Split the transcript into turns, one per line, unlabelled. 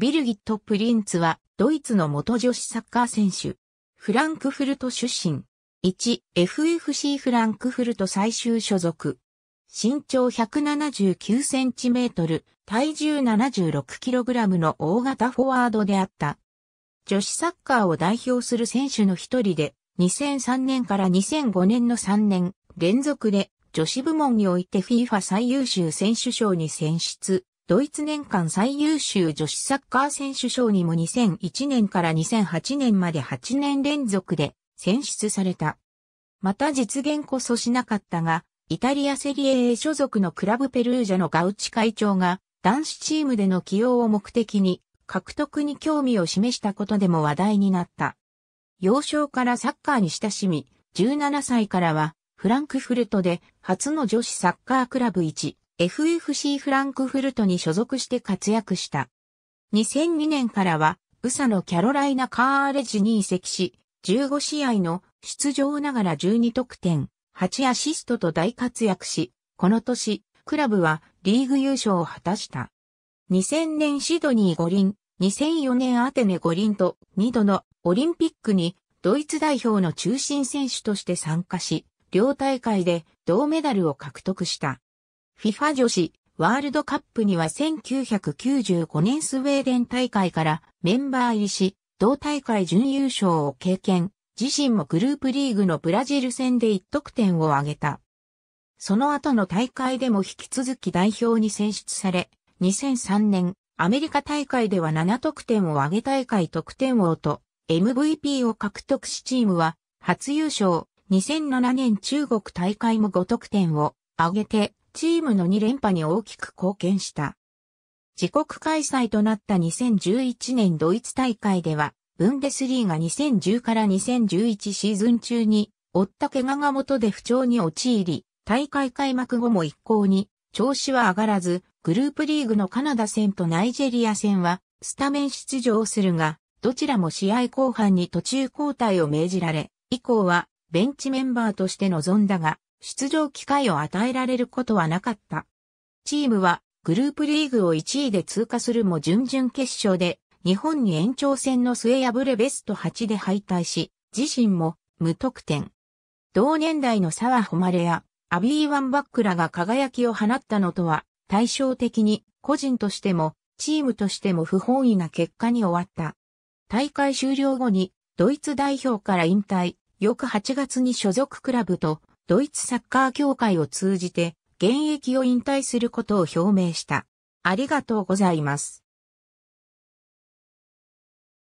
ビルギット・プリンツは、ドイツの元女子サッカー選手。フランクフルト出身。1、FFC フランクフルト最終所属。身長179センチメートル、体重76キログラムの大型フォワードであった。女子サッカーを代表する選手の一人で、2003年から2005年の3年連続で女子部門において FIFA 最優秀選手賞に選出。ドイツ年間最優秀女子サッカー選手賞にも2001年から2008年まで8年連続で選出された。また実現こそしなかったが、イタリアセリエ A 所属のクラブペルージャのガウチ会長が男子チームでの起用を目的に獲得に興味を示したことでも話題になった。幼少からサッカーに親しみ、17歳からはフランクフルトで初の女子サッカークラブ1、FFC フランクフルトに所属して活躍した。2002年からは、ウサのキャロライナカーレジに移籍し、15試合の出場ながら12得点、8アシストと大活躍し、この年、クラブはリーグ優勝を果たした。2000年シドニー五輪、2004年アテネ五輪と2度のオリンピックにドイツ代表の中心選手として参加し、両大会で銅メダルを獲得した。FIFA 女子ワールドカップには1995年スウェーデン大会からメンバー入りし、同大会準優勝を経験、自身もグループリーグのブラジル戦で1得点を挙げた。その後の大会でも引き続き代表に選出され、2003年アメリカ大会では7得点を挙げ大会得点王と MVP を獲得しチームは初優勝、2007年中国大会も5得点を挙げてチームの2連覇に大きく貢献した。自国開催となった2011年ドイツ大会では、ブンデスリーが2010から2011シーズン中に、負った怪我が元で不調に陥り、大会開幕後も一向に調子は上がらず、グループリーグのカナダ戦とナイジェリア戦はスタメン出場するが、どちらも試合後半に途中交代を命じられ、以降はベンチメンバーとして臨んだが、出場機会を与えられることはなかった。チームはグループリーグを1位で通過するも準々決勝で日本に延長戦の末敗れベスト8で敗退し、自身も無得点。同年代の沢誉やアビー・ワンバックらが輝きを放ったのとは対照的に個人としてもチームとしても不本意な結果に終わった。大会終了後にドイツ代表から引退、翌8月に所属クラブとドイツサッカー協会を通じて現役を引退することを表明した。ありがとうございます。